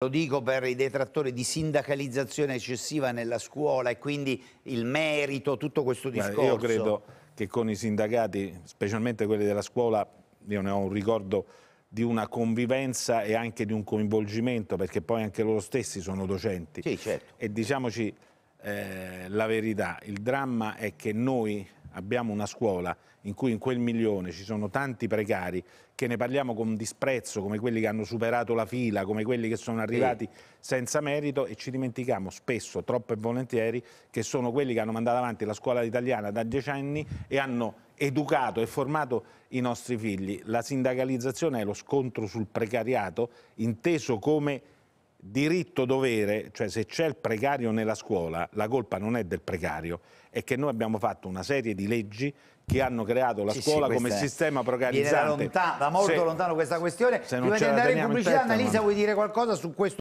Lo dico per i detrattori di sindacalizzazione eccessiva nella scuola e quindi il merito, tutto questo discorso. Io credo che con i sindacati, specialmente quelli della scuola, io ne ho un ricordo di una convivenza e anche di un coinvolgimento, perché poi anche loro stessi sono docenti. Sì, certo. E diciamoci eh, la verità, il dramma è che noi abbiamo una scuola in cui in quel milione ci sono tanti precari che ne parliamo con disprezzo, come quelli che hanno superato la fila, come quelli che sono arrivati senza merito e ci dimentichiamo spesso, troppo e volentieri, che sono quelli che hanno mandato avanti la scuola italiana da decenni e hanno educato e formato i nostri figli. La sindacalizzazione è lo scontro sul precariato inteso come diritto-dovere, cioè se c'è il precario nella scuola, la colpa non è del precario, è che noi abbiamo fatto una serie di leggi che hanno creato la sì, scuola sì, come è. sistema precarizzante. Viene da, lontano, da molto se, lontano questa questione. Prima di andare in pubblicità, Annalisa, vuoi dire qualcosa su questo?